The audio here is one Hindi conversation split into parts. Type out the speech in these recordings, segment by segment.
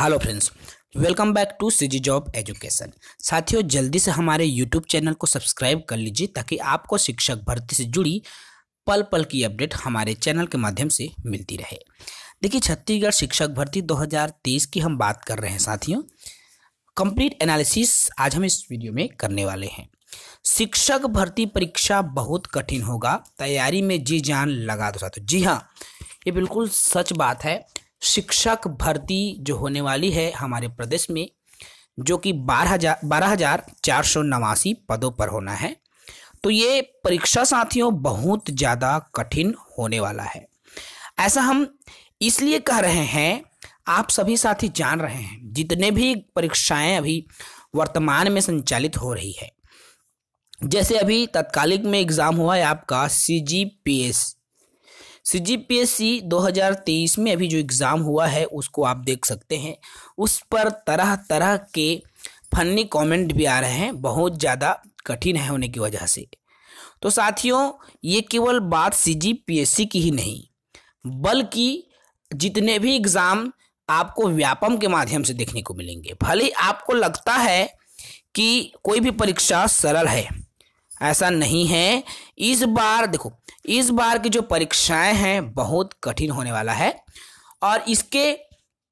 hello friends welcome back to CG job education साथियों जल्दी से हमारे यूट्यूब चैनल को सब्सक्राइब कर लीजिए ताकि आपको शिक्षक भर्ती से जुड़ी पल पल की अपडेट हमारे चैनल के माध्यम से मिलती रहे देखिए छत्तीसगढ़ शिक्षक भर्ती 2023 की हम बात कर रहे हैं साथियों कंप्लीट एनालिसिस आज हम इस वीडियो में करने वाले हैं शिक्षक भर्ती परीक्षा बहुत कठिन होगा तैयारी में जी जान लगा दो साथियों जी हाँ ये बिल्कुल सच बात है शिक्षक भर्ती जो होने वाली है हमारे प्रदेश में जो कि बारह हजार बारह हजार चार सौ नवासी पदों पर होना है तो ये परीक्षा साथियों बहुत ज़्यादा कठिन होने वाला है ऐसा हम इसलिए कह रहे हैं आप सभी साथी जान रहे हैं जितने भी परीक्षाएं अभी वर्तमान में संचालित हो रही है जैसे अभी तत्कालिक में एग्ज़ाम हुआ है आपका C G P S C G P S S C हज़ार तेईस में अभी जो एग्ज़ाम हुआ है उसको आप देख सकते हैं उस पर तरह तरह के फनी कमेंट भी आ रहे हैं बहुत ज़्यादा कठिन है होने की वजह से तो साथियों ये केवल बात सी जी पी एस सी की ही नहीं बल्कि जितने भी एग्ज़ाम आपको व्यापम के माध्यम से देखने को मिलेंगे भले आपको लगता है कि कोई भी परीक्षा सरल है ऐसा नहीं है इस बार देखो इस बार की जो परीक्षाएं हैं बहुत कठिन होने वाला है और इसके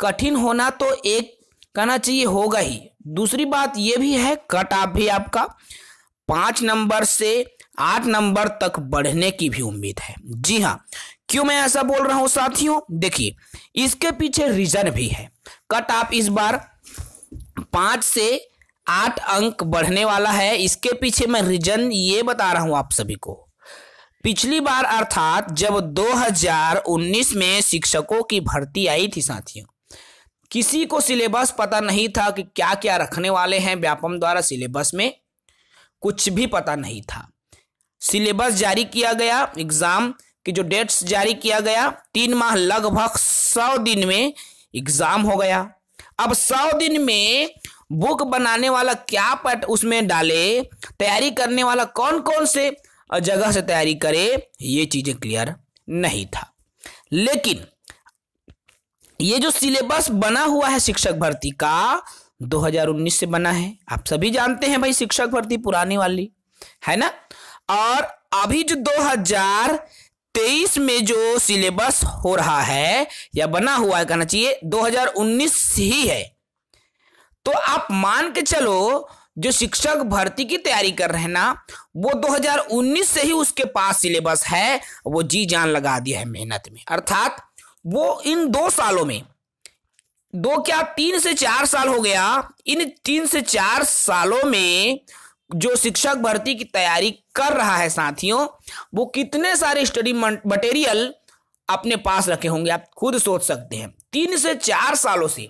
कठिन होना तो एक कहना चाहिए होगा ही दूसरी बात ये भी है कट ऑफ भी आपका पाँच नंबर से आठ नंबर तक बढ़ने की भी उम्मीद है जी हाँ क्यों मैं ऐसा बोल रहा हूँ साथियों देखिए इसके पीछे रीजन भी है कट ऑफ इस बार पाँच से आठ अंक बढ़ने वाला है इसके पीछे मैं रीजन ये बता रहा हूँ आप सभी को पिछली बार अर्थात जब 2019 में शिक्षकों की भर्ती आई थी साथियों किसी को सिलेबस पता नहीं था कि क्या क्या रखने वाले हैं व्यापम द्वारा सिलेबस में कुछ भी पता नहीं था सिलेबस जारी किया गया एग्ज़ाम की जो डेट्स जारी किया गया तीन माह लगभग सौ दिन में एग्ज़ाम हो गया अब सौ दिन में बुक बनाने वाला क्या पट उसमें डाले तैयारी करने वाला कौन कौन से और जगह से तैयारी करे ये चीज़ें क्लियर नहीं था लेकिन ये जो सिलेबस बना हुआ है शिक्षक भर्ती का 2019 से बना है आप सभी जानते हैं भाई शिक्षक भर्ती पुरानी वाली है ना और अभी जो 2023 में जो सिलेबस हो रहा है या बना हुआ है कहना चाहिए 2019 ही है तो आप मान के चलो जो शिक्षक भर्ती की तैयारी कर रहे हैं ना वो 2019 से ही उसके पास सिलेबस है वो जी जान लगा दिया है मेहनत में अर्थात वो इन दो सालों में दो क्या तीन से चार साल हो गया इन तीन से चार सालों में जो शिक्षक भर्ती की तैयारी कर रहा है साथियों वो कितने सारे स्टडी मटेरियल अपने पास रखे होंगे आप खुद सोच सकते हैं तीन से चार सालों से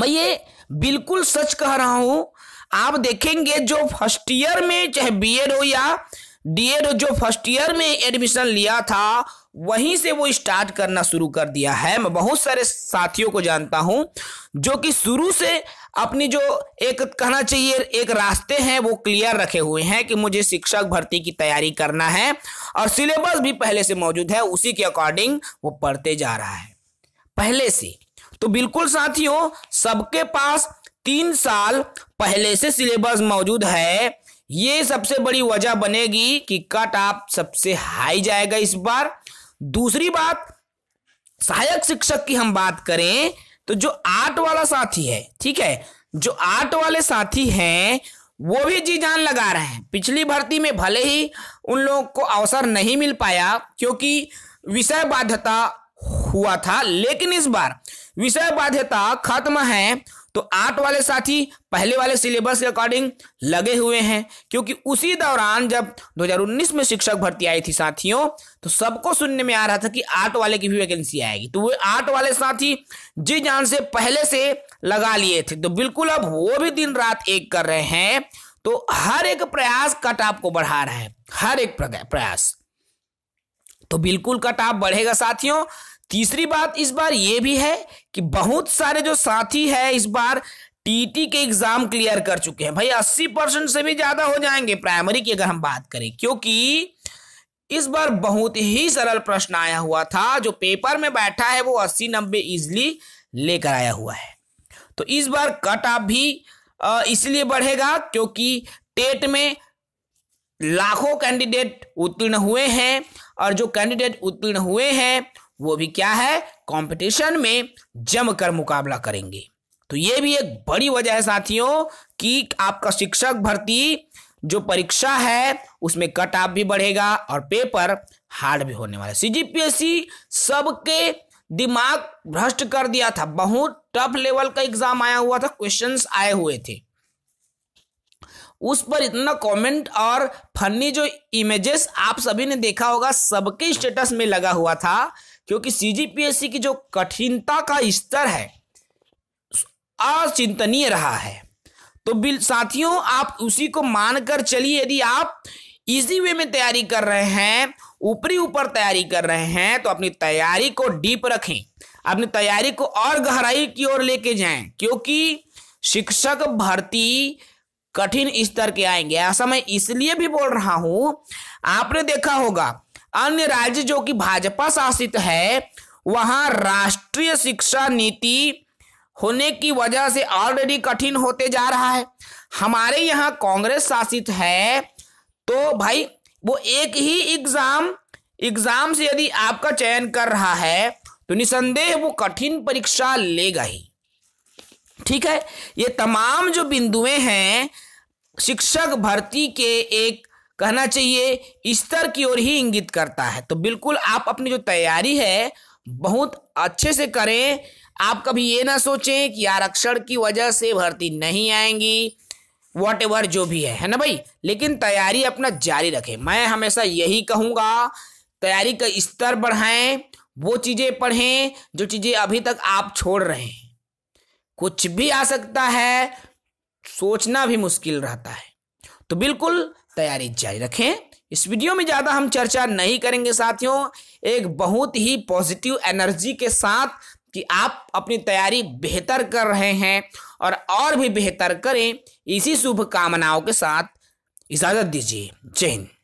मैं ये बिल्कुल सच कह रहा हूं आप देखेंगे जो फर्स्ट ईयर में चाहे एड हो या डीएड जो फर्स्ट ईयर में एडमिशन लिया था वहीं से वो स्टार्ट करना शुरू कर दिया है मैं बहुत सारे साथियों को जानता हूं जो कि शुरू से अपनी जो एक कहना चाहिए एक रास्ते हैं वो क्लियर रखे हुए हैं कि मुझे शिक्षक भर्ती की तैयारी करना है और सिलेबस भी पहले से मौजूद है उसी के अकॉर्डिंग वो पढ़ते जा रहा है पहले से तो बिल्कुल साथियों सबके पास तीन साल पहले से सिलेबस मौजूद है ये सबसे बड़ी वजह बनेगी कि कट आप सबसे हाई जाएगा इस बार दूसरी बात सहायक शिक्षक की हम बात करें तो जो आर्ट वाला साथी है ठीक है जो आर्ट वाले साथी हैं वो भी जी जान लगा रहे हैं पिछली भर्ती में भले ही उन लोगों को अवसर नहीं मिल पाया क्योंकि विषय बाध्यता हुआ था लेकिन इस बार विषय बाध्यता खत्म है तो आठ वाले साथी पहले वाले सिलेबस के अकॉर्डिंग लगे हुए हैं क्योंकि उसी दौरान जब 2019 में शिक्षक भर्ती आई थी साथियों तो सबको सुनने में आ रहा था कि आठ वाले की भी वैकेंसी आएगी तो वो आठ वाले साथी जी जान से पहले से लगा लिए थे तो बिल्कुल अब वो भी दिन रात एक कर रहे हैं तो हर एक प्रयास कट आपको को बढ़ा रहा है हर एक प्रयास तो बिल्कुल कट आप बढ़ेगा साथियों तीसरी बात इस बार ये भी है कि बहुत सारे जो साथी है इस बार टीटी के एग्जाम क्लियर कर चुके हैं भाई अस्सी परसेंट से भी ज्यादा हो जाएंगे प्राइमरी की अगर हम बात करें क्योंकि इस बार बहुत ही सरल प्रश्न आया हुआ था जो पेपर में बैठा है वो अस्सी नब्बे इजली लेकर आया हुआ है तो इस बार कट ऑफ भी इसलिए बढ़ेगा क्योंकि टेट में लाखों कैंडिडेट उत्तीर्ण हुए हैं और जो कैंडिडेट उत्तीर्ण हुए हैं वो भी क्या है कंपटीशन में जमकर मुकाबला करेंगे तो ये भी एक बड़ी वजह है साथियों कि आपका शिक्षक भर्ती जो परीक्षा है उसमें कट ऑफ भी बढ़ेगा और पेपर हार्ड भी होने वाला है सीजीपीएससी सबके दिमाग भ्रष्ट कर दिया था बहुत टफ लेवल का एग्जाम आया हुआ था क्वेश्चंस आए हुए थे उस पर इतना कमेंट और फनी जो इमेजेस आप सभी ने देखा होगा सबके स्टेटस में लगा हुआ था क्योंकि सीजीपीएससी की जो कठिनता का स्तर है अचिंतनीय रहा है तो साथियों आप उसी को मानकर चलिए यदि आप इजी वे में तैयारी कर रहे हैं ऊपरी ऊपर तैयारी कर रहे हैं तो अपनी तैयारी को डीप रखें अपनी तैयारी को और गहराई की ओर लेके जाएं क्योंकि शिक्षक भर्ती कठिन स्तर के आएंगे ऐसा मैं इसलिए भी बोल रहा हूं आपने देखा होगा अन्य राज्य जो कि भाजपा शासित है वहां राष्ट्रीय शिक्षा नीति होने की वजह से ऑलरेडी कठिन होते जा रहा है हमारे यहाँ कांग्रेस शासित है तो भाई वो एक ही एग्जाम एग्जाम से यदि आपका चयन कर रहा है तो निसंदेह वो कठिन परीक्षा लेगा ही ठीक है ये तमाम जो बिंदुएं हैं शिक्षक भर्ती के एक कहना चाहिए स्तर की ओर ही इंगित करता है तो बिल्कुल आप अपनी जो तैयारी है बहुत अच्छे से करें आप कभी ये ना सोचें कि आरक्षण की वजह से भर्ती नहीं आएंगी वॉट एवर जो भी है है ना भाई लेकिन तैयारी अपना जारी रखें मैं हमेशा यही कहूँगा तैयारी का स्तर बढ़ाएं वो चीज़ें पढ़ें जो चीज़ें अभी तक आप छोड़ रहे हैं कुछ भी आ सकता है सोचना भी मुश्किल रहता है तो बिल्कुल तैयारी जारी रखें इस वीडियो में ज़्यादा हम चर्चा नहीं करेंगे साथियों एक बहुत ही पॉजिटिव एनर्जी के साथ कि आप अपनी तैयारी बेहतर कर रहे हैं और और भी बेहतर करें इसी शुभकामनाओं के साथ इजाज़त दीजिए जय हिंद